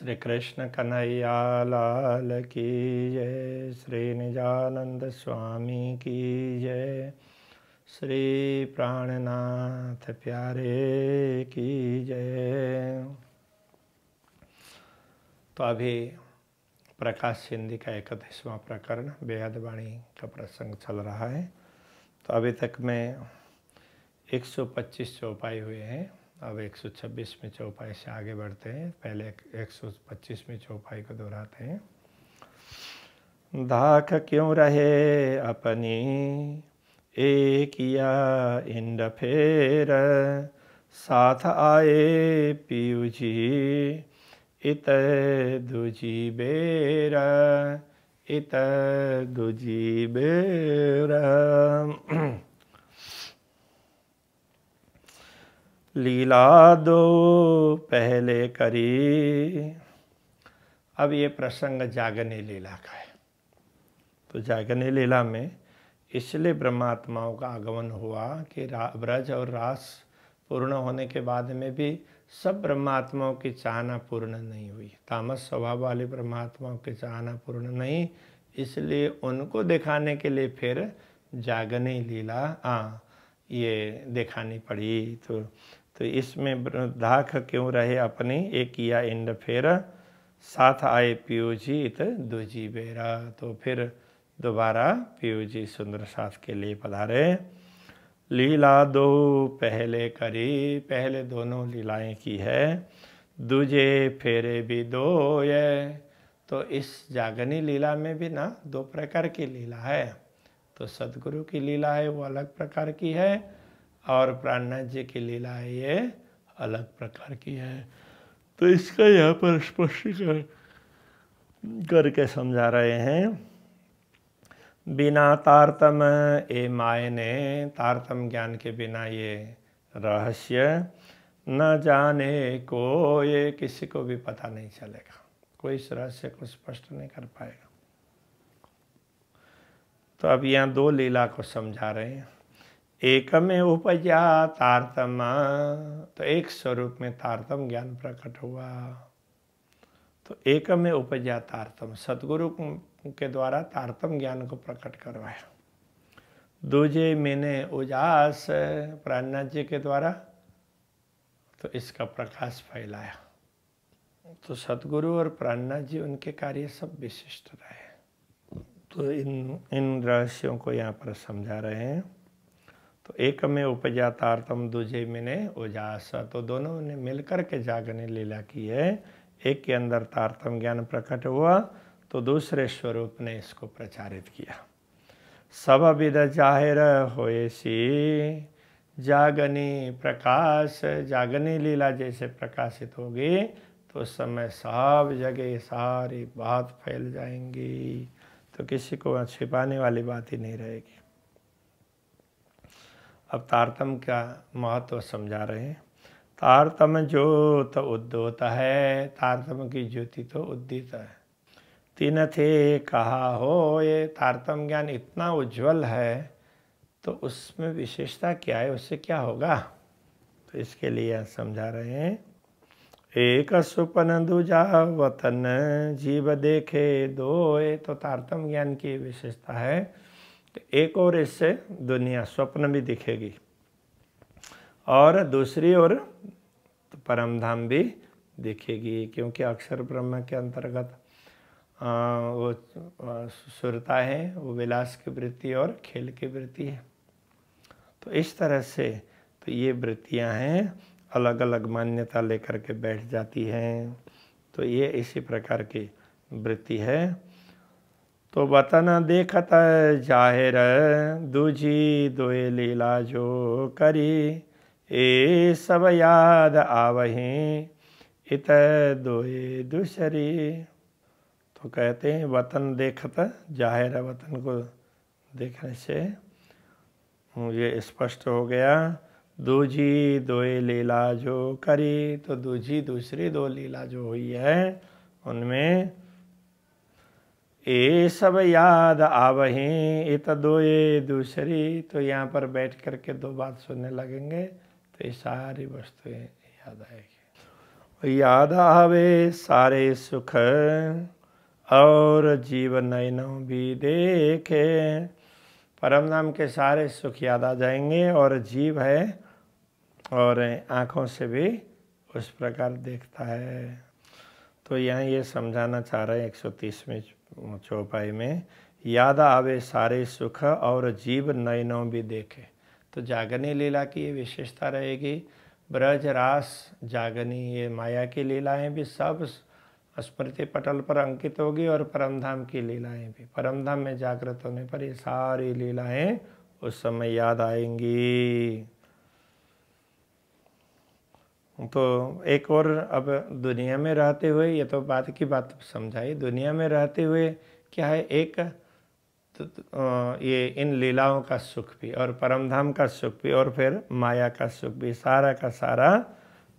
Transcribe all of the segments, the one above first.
श्री कृष्ण कन्हैया लाल की जय श्री निजानंद स्वामी की जय श्री प्राणनाथ प्यारे की जय तो अभी प्रकाश सिंधी का एकदशवा प्रकरण बेहद वाणी का प्रसंग चल रहा है तो अभी तक में 125 सौ चौपाई हुए हैं अब 126 में चौपाई से आगे बढ़ते हैं पहले 125 में चौपाई को दोहराते हैं धाक क्यों रहे अपनी एक या इंड फेर साथ आए पीयू जी इत दुजी बेरा इत दुजी बेरा लीला दो पहले करी अब ये प्रसंग जागने लीला का है तो जागने लीला में इसलिए ब्रह्मात्माओं का आगमन हुआ कि ब्रज और रास पूर्ण होने के बाद में भी सब ब्रह्मात्माओं की चाहना पूर्ण नहीं हुई तामस स्वभाव वाले ब्रह्मात्माओं की चाहना पूर्ण नहीं इसलिए उनको दिखाने के लिए फिर जागने लीला हाँ ये दिखानी पड़ी तो तो इसमें धाख क्यों रहे अपनी एक या इंड फिर साथ आए पीयू जी इत दूजी बेरा तो फिर दोबारा पियो जी सुंदर साथ के लिए पधारे लीला दो पहले करी पहले दोनों लीलाएं की है दूजे फेरे भी दो ये तो इस जागनी लीला में भी ना दो प्रकार की लीला है तो सदगुरु की लीला है वो अलग प्रकार की है और प्राणनाथ जी की लीला है ये अलग प्रकार की है तो इसका यहाँ पर स्पष्ट करके समझा रहे हैं बिना तारतम ए मायने तारतम ज्ञान के बिना ये रहस्य न जाने को ये किसी को भी पता नहीं चलेगा कोई इस रहस्य को स्पष्ट नहीं कर पाएगा तो अब यहाँ दो लीला को समझा रहे हैं एक में उपजा तारतम तो एक स्वरूप में तारतम ज्ञान प्रकट हुआ तो एक में उपजा तारतम सदगुरु के द्वारा तारतम ज्ञान को प्रकट करवाया दूजे मैंने उजास प्राणनाथ जी के द्वारा तो इसका प्रकाश फैलाया तो सदगुरु और प्राणनाथ जी उनके कार्य सब विशिष्ट रहे तो इन इन रहस्यों को यहाँ पर समझा रहे हैं तो एक में उपजा तारतम दूजे में ने उजासा तो दोनों ने मिलकर के जागने लीला की है एक के अंदर तारतम ज्ञान प्रकट हुआ तो दूसरे स्वरूप ने इसको प्रचारित किया सब विद जाहिर सी जागनी प्रकाश जागनी लीला जैसे प्रकाशित होगी तो उस समय सब जगह सारी बात फैल जाएंगी तो किसी को छिपाने वाली बात ही नहीं रहेगी अब तारतम का महत्व समझा रहे हैं तारतम ज्योत तो उद्योत है तारतम की ज्योति तो उद्दीत है तीन थे कहा हो ये तारतम ज्ञान इतना उज्जवल है तो उसमें विशेषता क्या है उससे क्या होगा तो इसके लिए समझा रहे हैं एक सुपन दूजा वतन जीव देखे दो ये तो तारतम ज्ञान की विशेषता है तो एक और इससे दुनिया स्वप्न भी दिखेगी और दूसरी ओर तो परमधाम भी दिखेगी क्योंकि अक्षर ब्रह्म के अंतर्गत वो सुरता है वो विलास की वृत्ति और खेल की वृत्ति है तो इस तरह से तो ये वृत्तियाँ हैं अलग अलग मान्यता लेकर के बैठ जाती हैं तो ये इसी प्रकार की वृत्ति है तो वतन देखत जाहिर दूजी दोए लीला जो करी ए सब याद आवही इत दोए दूसरी तो कहते हैं वतन देखत जाहिर वतन को देखने से ये स्पष्ट हो गया दूजी दोए लीला जो करी तो दूजी दूसरी दो लीला जो हुई है उनमें ए सब याद ये तो दो ये दूसरी तो यहाँ पर बैठ कर के दो बात सुनने लगेंगे तो ये सारी वस्तुएं याद आएगी याद आवे सारे सुख और जीवन नयनों भी देखे परम नाम के सारे सुख याद आ जाएंगे और जीव है और आँखों से भी उस प्रकार देखता है तो यहाँ ये समझाना चाह रहे हैं एक सौ तीसवें चौपाई में याद आवे सारे सुख और जीव नयनों भी देखे तो जागनी लीला की ये विशेषता रहेगी ब्रज रास जागनी ये माया की लीलाएं भी सब स्मृति पटल पर अंकित होगी और परमधाम की लीलाएं भी परमधाम में जागृत होने पर ये सारी लीलाएं उस समय याद आएंगी तो एक और अब दुनिया में रहते हुए ये तो बात की बात समझाई दुनिया में रहते हुए क्या है एक तो, तो, ये इन लीलाओं का सुख भी और परमधाम का सुख भी और फिर माया का सुख भी सारा का सारा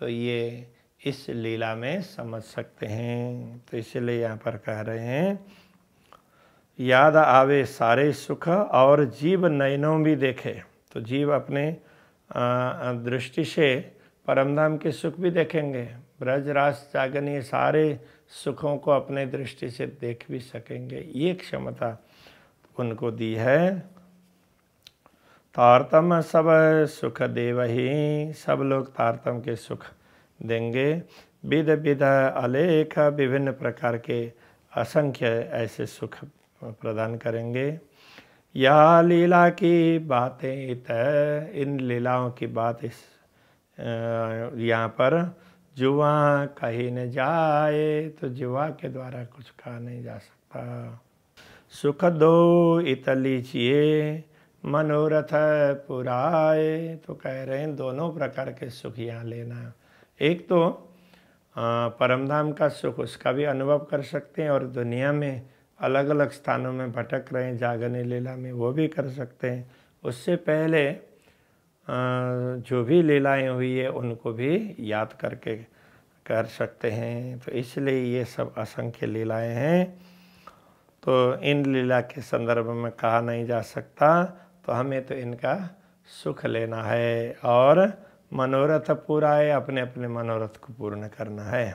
तो ये इस लीला में समझ सकते हैं तो इसलिए यहाँ पर कह रहे हैं याद आवे सारे सुख और जीव नयनों भी देखे तो जीव अपने दृष्टि से परमधाम के सुख भी देखेंगे ब्रज रास जागन ये सारे सुखों को अपने दृष्टि से देख भी सकेंगे ये क्षमता उनको दी है तारतम सब सुख देव ही सब लोग तारतम के सुख देंगे विध विध अलेख विभिन्न प्रकार के असंख्य ऐसे सुख प्रदान करेंगे यह लीला की बातें इत इन लीलाओं की बात इस यहाँ पर जुआ कहीं न जाए तो जुआ के द्वारा कुछ कहा नहीं जा सकता सुख दो इतली चिए मनोरथ पुराए तो कह रहे हैं दोनों प्रकार के सुख यहाँ लेना एक तो परमधाम का सुख उसका भी अनुभव कर सकते हैं और दुनिया में अलग अलग स्थानों में भटक रहे हैं जागने लीला में वो भी कर सकते हैं उससे पहले जो भी लीलाएं हुई है उनको भी याद करके कर सकते हैं तो इसलिए ये सब असंख्य लीलाएं हैं तो इन लीला के संदर्भ में कहा नहीं जा सकता तो हमें तो इनका सुख लेना है और मनोरथ पूरा है अपने अपने मनोरथ को पूर्ण करना है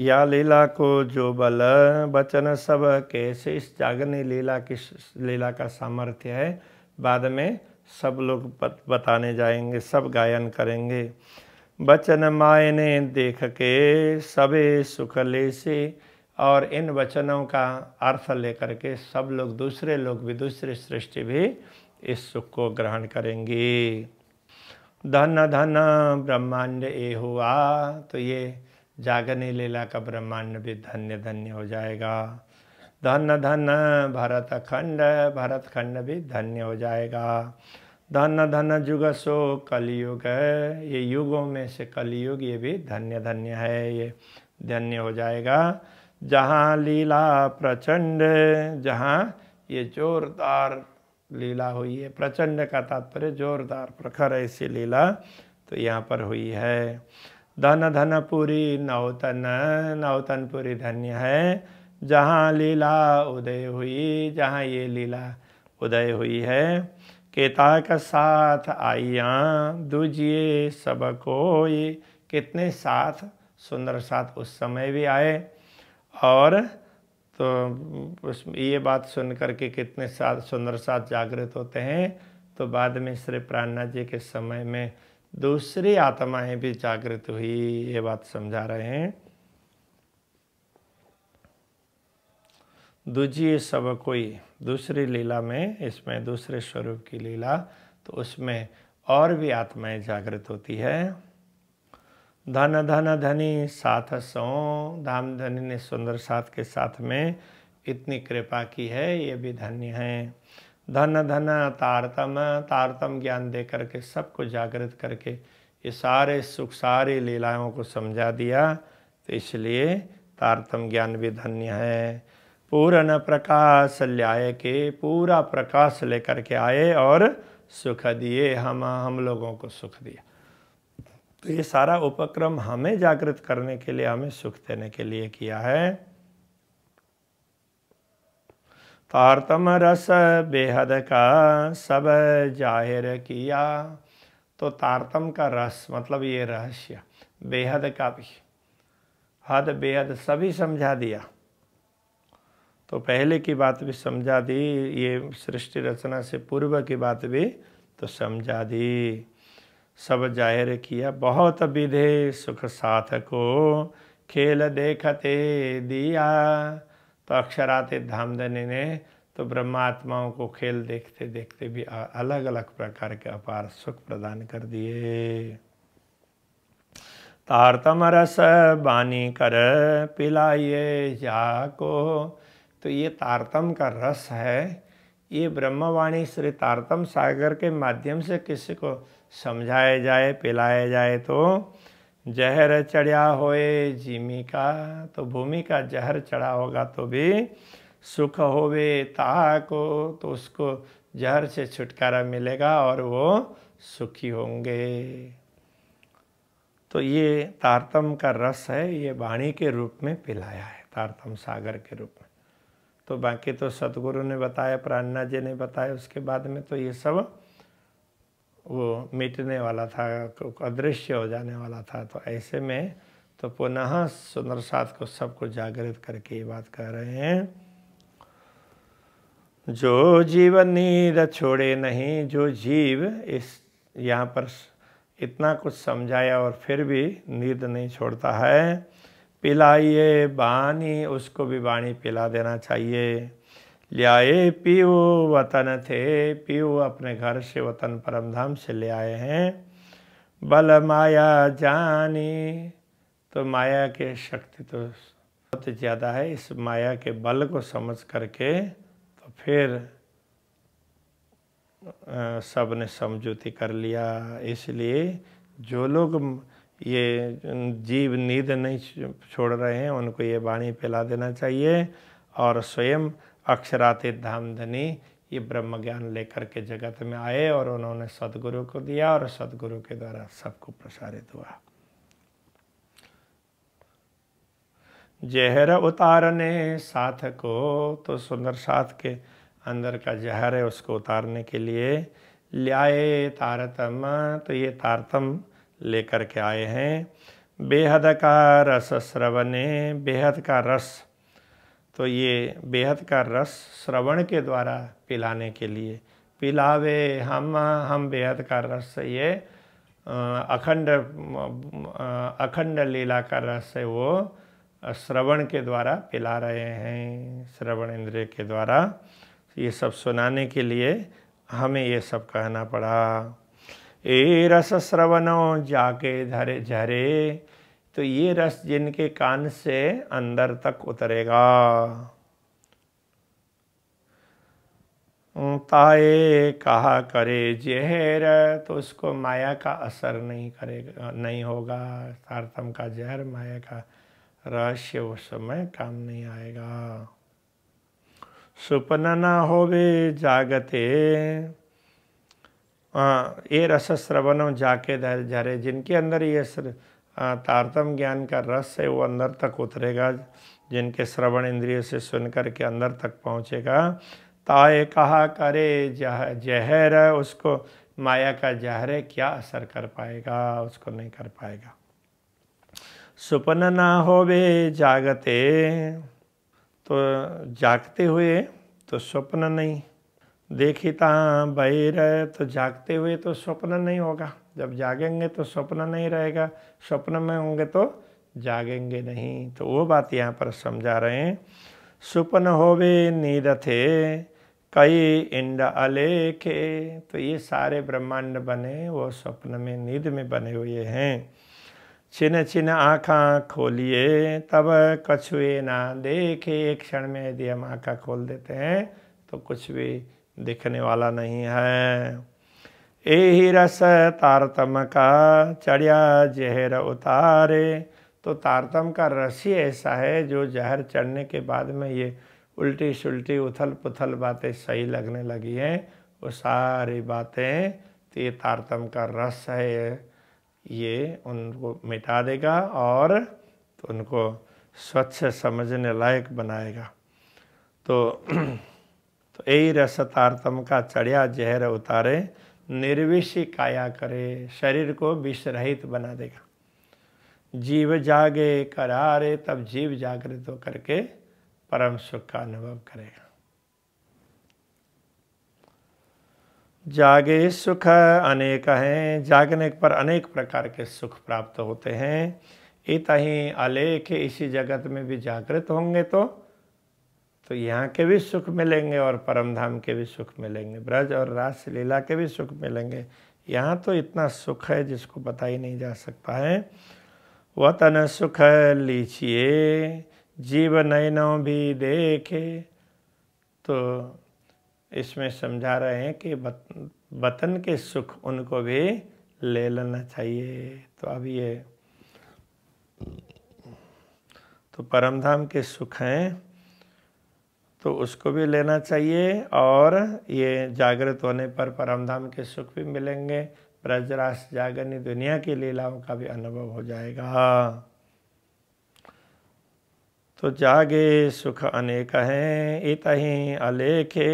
या लीला को जो बल बचन सब कैसे इस जागनी लीला की लीला का सामर्थ्य है बाद में सब लोग बताने जाएंगे सब गायन करेंगे वचन मायने देख के सबे सुख ले से और इन वचनों का अर्थ लेकर के सब लोग दूसरे लोग भी दूसरी सृष्टि भी इस सुख को ग्रहण करेंगे धन धन ब्रह्मांड ए हुआ तो ये जागनी लीला का ब्रह्मांड भी धन्य धन्य हो जाएगा धन धन भरत खंड भरत खंड भी धन्य हो जाएगा धन धन युग सो कलयुग ये युगों में से कलयुग ये भी धन्य धन्य है ये धन्य हो जाएगा जहाँ लीला प्रचंड जहाँ ये जोरदार लीला हुई है प्रचंड का तात्पर्य जोरदार प्रखर ऐसी लीला तो यहाँ पर हुई है धन धनपुरी नौतन नौतनपुरी धन्य है जहाँ लीला उदय हुई जहाँ ये लीला उदय हुई है केता का साथ आइया दूजिए सब ये कितने साथ सुंदर साथ उस समय भी आए और तो उस ये बात सुन करके कितने साथ सुंदर साथ जागृत होते हैं तो बाद में श्री प्राणनाथ जी के समय में दूसरी आत्माएं भी जागृत हुई ये बात समझा रहे हैं दूजी सब कोई दूसरी लीला में इसमें दूसरे स्वरूप की लीला तो उसमें और भी आत्माएं जागृत होती है धन धन धनी साथ सौ धाम धनी ने सुंदर साथ के साथ में इतनी कृपा की है ये भी धन्य है धन धन तारतम तारतम ज्ञान दे करके सबको जागृत करके ये सारे सुख सारी लीलाओं को समझा दिया तो इसलिए तारतम ज्ञान भी धन्य है पूर्ण प्रकाश ल्याए के पूरा प्रकाश लेकर के आए और सुख दिए हम हम लोगों को सुख दिया तो ये सारा उपक्रम हमें जागृत करने के लिए हमें सुख देने के लिए किया है तारतम रस बेहद का सब जाहिर किया तो तारतम का रस मतलब ये रहस्य बेहद का भी हद बेहद सभी समझा दिया तो पहले की बात भी समझा दी ये सृष्टि रचना से पूर्व की बात भी तो समझा दी सब जाहिर किया बहुत विधे सुख साथ को खेल देखते दिया तो अक्षराते धामधनी ने तो ब्रह्मात्माओं को खेल देखते देखते भी अलग अलग प्रकार के अपार सुख प्रदान कर दिए तारतम रस बानी कर पिलाइए जा को तो ये तारतम का रस है ये ब्रह्मवाणी श्री तारतम सागर के माध्यम से किसी को समझाया जाए पिलाया जाए तो जहर चढ़ा होए जिमी का तो भूमि का जहर चढ़ा होगा तो भी सुख होवे ता को तो उसको जहर से छुटकारा मिलेगा और वो सुखी होंगे तो ये तारतम का रस है ये वाणी के रूप में पिलाया है तारतम सागर के रूप में तो बाकी तो सतगुरु ने बताया प्राणना जी ने बताया उसके बाद में तो ये सब वो मिटने वाला था अदृश्य हो जाने वाला था तो ऐसे में तो पुनः सुंदर साथ को सबको जागृत करके ये बात कह रहे हैं जो जीव नींद छोड़े नहीं जो जीव इस यहाँ पर इतना कुछ समझाया और फिर भी नींद नहीं छोड़ता है पिलाइए बानी उसको भी बाणी पिला देना चाहिए लियाए पीओ वतन थे पीओ अपने घर से वतन परमधाम से ले आए हैं बल माया जानी तो माया के शक्ति तो बहुत ज़्यादा है इस माया के बल को समझ करके तो फिर सब ने समझौती कर लिया इसलिए जो लोग ये जीव नींद नहीं छोड़ रहे हैं उनको ये वाणी पिला देना चाहिए और स्वयं अक्षरातीत धाम धनी ये ब्रह्म ज्ञान लेकर के जगत में आए और उन्होंने सदगुरु को दिया और सदगुरु के द्वारा सबको प्रसारित हुआ जहर उतारने साथ को तो सुंदर साथ के अंदर का जहर है उसको उतारने के लिए लाए तारतम तो ये तारतम लेकर के आए हैं बेहद का रस श्रवणे बेहद का रस तो ये बेहद का रस श्रवण के द्वारा पिलाने के लिए पिलावे हम हम बेहद का रस ये अखंड अखंड लीला का रस है वो श्रवण के द्वारा पिला रहे हैं श्रवण इंद्रिय के द्वारा ये सब सुनाने के लिए हमें ये सब कहना पड़ा ए रस श्रवणो जाके धरे झरे तो ये रस जिनके कान से अंदर तक उतरेगा ताए कहा करे जहर तो उसको माया का असर नहीं करेगा नहीं होगा तारतम का जहर माया का रहस्य उस समय काम नहीं आएगा सुपना ना होवे जागते ये रस श्रवणों जाके झरे जिनके अंदर ये तारतम ज्ञान का रस है वो अंदर तक उतरेगा जिनके श्रवण इंद्रिय से सुन के अंदर तक पहुँचेगा ताए कहा करे जह जहर उसको माया का जहर क्या असर कर पाएगा उसको नहीं कर पाएगा सुपन ना होवे जागते तो जागते हुए तो स्वप्न नहीं देखिता बहिर तो जागते हुए तो स्वप्न नहीं होगा जब जागेंगे तो स्वप्न नहीं रहेगा स्वप्न में होंगे तो जागेंगे नहीं तो वो बात यहाँ पर समझा रहे हैं सुपन होवे नींद थे कई इंड अलेखे तो ये सारे ब्रह्मांड बने वो स्वप्न में नींद में बने हुए हैं छिन छिन आँखा खोलिए तब कछुए ना देखे एक क्षण में यदि हम आँखा खोल देते हैं तो कुछ भी दिखने वाला नहीं है ए ही रस तारतम का चढ़िया जहर उतारे तो तारतम का रस ही ऐसा है जो जहर चढ़ने के बाद में ये उल्टी सुलटी उथल पुथल बातें सही लगने लगी हैं वो सारी बातें तो ये तारतम का रस है ये उनको मिटा देगा और तो उनको स्वच्छ समझने लायक बनाएगा तो तो यही रस तारतम का चढ़िया जहर उतारे निर्विषि काया करे शरीर को विष रहित बना देगा जीव जागे करारे तब जीव जागृत होकर करके परम सुख का अनुभव करेगा जागे सुख अनेक हैं जागने पर अनेक प्रकार के सुख प्राप्त होते हैं इत ही अलेख इसी जगत में भी जागृत होंगे तो तो यहाँ के भी सुख मिलेंगे और परमधाम के भी सुख मिलेंगे ब्रज और रास लीला के भी सुख मिलेंगे यहाँ तो इतना सुख है जिसको ही नहीं जा सकता है वतन सुख लीजिए जीव नयनों भी देखे तो इसमें समझा रहे हैं कि वतन के सुख उनको भी ले लेना चाहिए तो अब ये तो परमधाम के सुख हैं तो उसको भी लेना चाहिए और ये जागृत होने पर परमधाम के सुख भी मिलेंगे ब्रजराश जागरनी दुनिया की लीलाओं का भी अनुभव हो जाएगा तो जागे सुख अनेक हैं इत ही अलेखे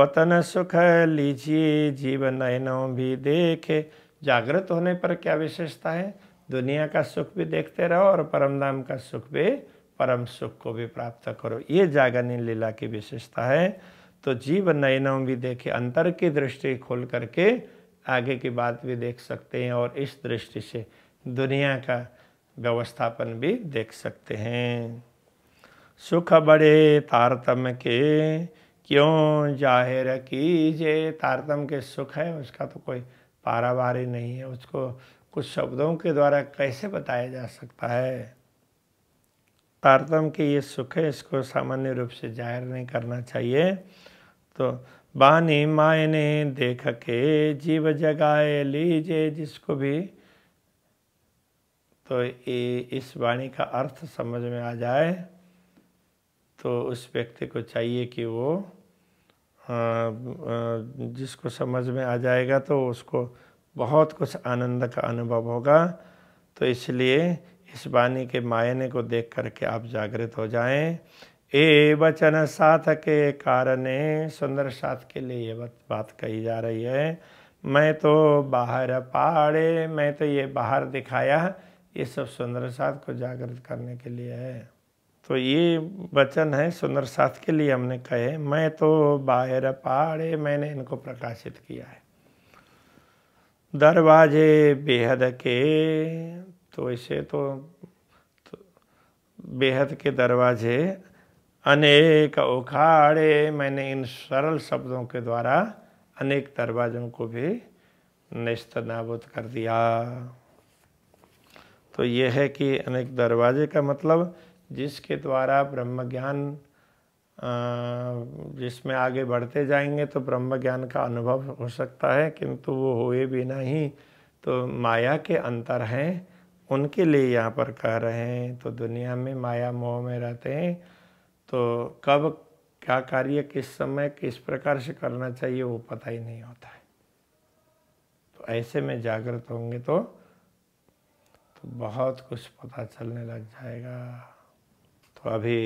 वतन सुख लीजिए जीवन नयनों भी देखे जागृत होने पर क्या विशेषता है दुनिया का सुख भी देखते रहो और परमधाम का सुख भी परम सुख को भी प्राप्त करो ये जागनी लीला की विशेषता है तो जीव नयनों भी देखे अंतर की दृष्टि खोल करके आगे की बात भी देख सकते हैं और इस दृष्टि से दुनिया का व्यवस्थापन भी देख सकते हैं सुख बड़े तारतम के क्यों जाहिर जे तारतम के सुख है उसका तो कोई पारावारी नहीं है उसको कुछ शब्दों के द्वारा कैसे बताया जा सकता है तारतम के ये सुख है इसको सामान्य रूप से जाहिर नहीं करना चाहिए तो बानी मायने देख के जीव जगाए लीजे जिसको भी तो ये इस वाणी का अर्थ समझ में आ जाए तो उस व्यक्ति को चाहिए कि वो जिसको समझ में आ जाएगा तो उसको बहुत कुछ आनंद का अनुभव होगा तो इसलिए इस वाणी के मायने को देख करके आप जागृत हो जाएं ए वचन साथ के कारण सुंदर साथ के लिए ये बात कही जा रही है मैं तो बाहर पहाड़े मैं तो ये बाहर दिखाया ये सब सुंदर साथ को जागृत करने के लिए है तो ये वचन है सुंदर साथ के लिए हमने कहे मैं तो बाहर पहाड़े मैंने इनको प्रकाशित किया है दरवाजे बेहद के तो ऐसे तो, तो बेहद के दरवाजे अनेक उखाड़े मैंने इन सरल शब्दों के द्वारा अनेक दरवाजों को भी नष्ट नाबूद कर दिया तो यह है कि अनेक दरवाजे का मतलब जिसके द्वारा ब्रह्म ज्ञान जिसमें आगे बढ़ते जाएंगे तो ब्रह्म ज्ञान का अनुभव हो सकता है किंतु वो हुए भी नहीं तो माया के अंतर हैं उनके लिए यहाँ पर कह रहे हैं तो दुनिया में माया मोह में रहते हैं तो कब क्या कार्य किस समय किस प्रकार से करना चाहिए वो पता ही नहीं होता है तो ऐसे में जागृत होंगे तो तो बहुत कुछ पता चलने लग जाएगा तो अभी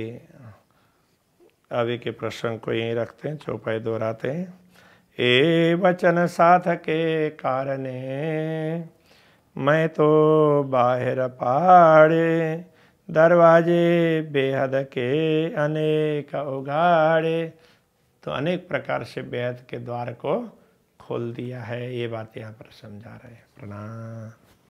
अभी के प्रसंग को यहीं रखते हैं चौपाई दोहराते हैं ए वचन साधके कारण मैं तो बाहर पाड़े दरवाजे बेहद के अनेक उगाड़े तो अनेक प्रकार से बेहद के द्वार को खोल दिया है ये बात यहाँ पर समझा रहे हैं प्रणाम